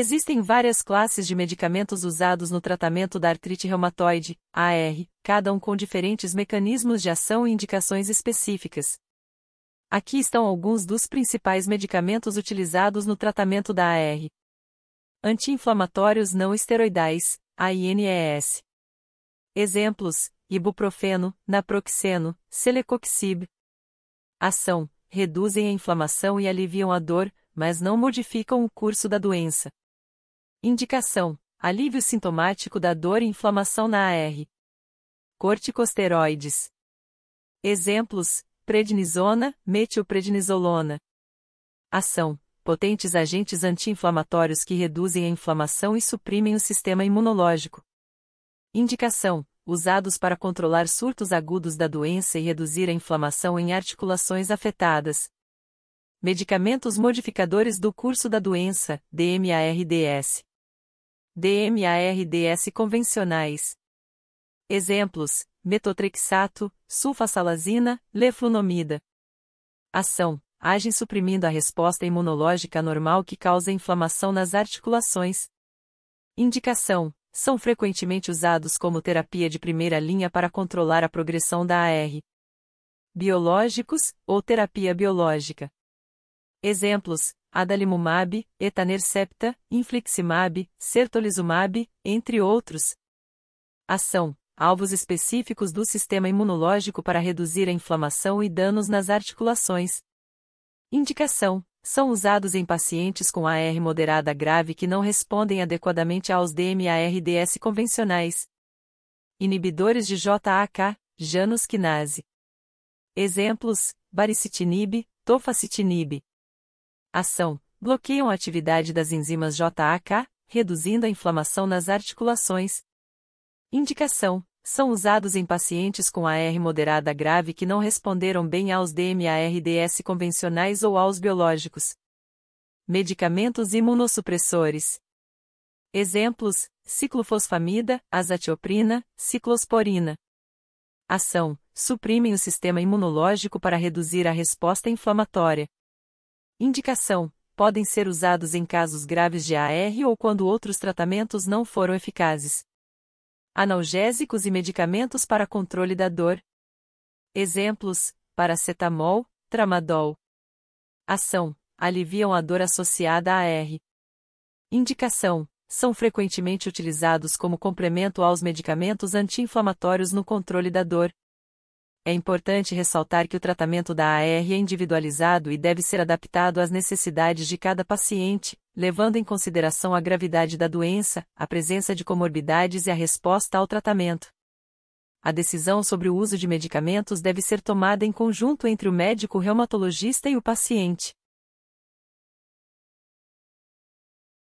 Existem várias classes de medicamentos usados no tratamento da artrite reumatoide, AR, cada um com diferentes mecanismos de ação e indicações específicas. Aqui estão alguns dos principais medicamentos utilizados no tratamento da AR. Anti-inflamatórios não esteroidais, AINES. Exemplos: ibuprofeno, naproxeno, celecoxib. Ação: reduzem a inflamação e aliviam a dor, mas não modificam o curso da doença. Indicação: alívio sintomático da dor e inflamação na AR. Corticosteroides. Exemplos: prednisona, metilprednisolona. Ação: potentes agentes anti-inflamatórios que reduzem a inflamação e suprimem o sistema imunológico. Indicação: usados para controlar surtos agudos da doença e reduzir a inflamação em articulações afetadas. Medicamentos modificadores do curso da doença, DMARDS. DMARDS convencionais. Exemplos: metotrexato, sulfasalazina, leflunomida. Ação: agem suprimindo a resposta imunológica normal que causa inflamação nas articulações. Indicação: são frequentemente usados como terapia de primeira linha para controlar a progressão da AR. Biológicos ou terapia biológica. Exemplos: adalimumab, etanercepta, infliximab, sertolizumab, entre outros. Ação: alvos específicos do sistema imunológico para reduzir a inflamação e danos nas articulações. Indicação: são usados em pacientes com AR moderada grave que não respondem adequadamente aos DMARDS convencionais. Inibidores de JAK, Janus Quinase). Exemplos: baricitinib, tofacitinib. Ação: bloqueiam a atividade das enzimas JAK, reduzindo a inflamação nas articulações. Indicação: são usados em pacientes com AR moderada grave que não responderam bem aos DMARDS convencionais ou aos biológicos. Medicamentos imunossupressores. Exemplos: ciclofosfamida, azatioprina, ciclosporina. Ação: suprimem o sistema imunológico para reduzir a resposta inflamatória. Indicação: podem ser usados em casos graves de AR ou quando outros tratamentos não foram eficazes. Analgésicos e medicamentos para controle da dor. Exemplos: paracetamol, tramadol. Ação: aliviam a dor associada a AR. Indicação: são frequentemente utilizados como complemento aos medicamentos anti-inflamatórios no controle da dor. É importante ressaltar que o tratamento da AR é individualizado e deve ser adaptado às necessidades de cada paciente, levando em consideração a gravidade da doença, a presença de comorbidades e a resposta ao tratamento. A decisão sobre o uso de medicamentos deve ser tomada em conjunto entre o médico reumatologista e o paciente.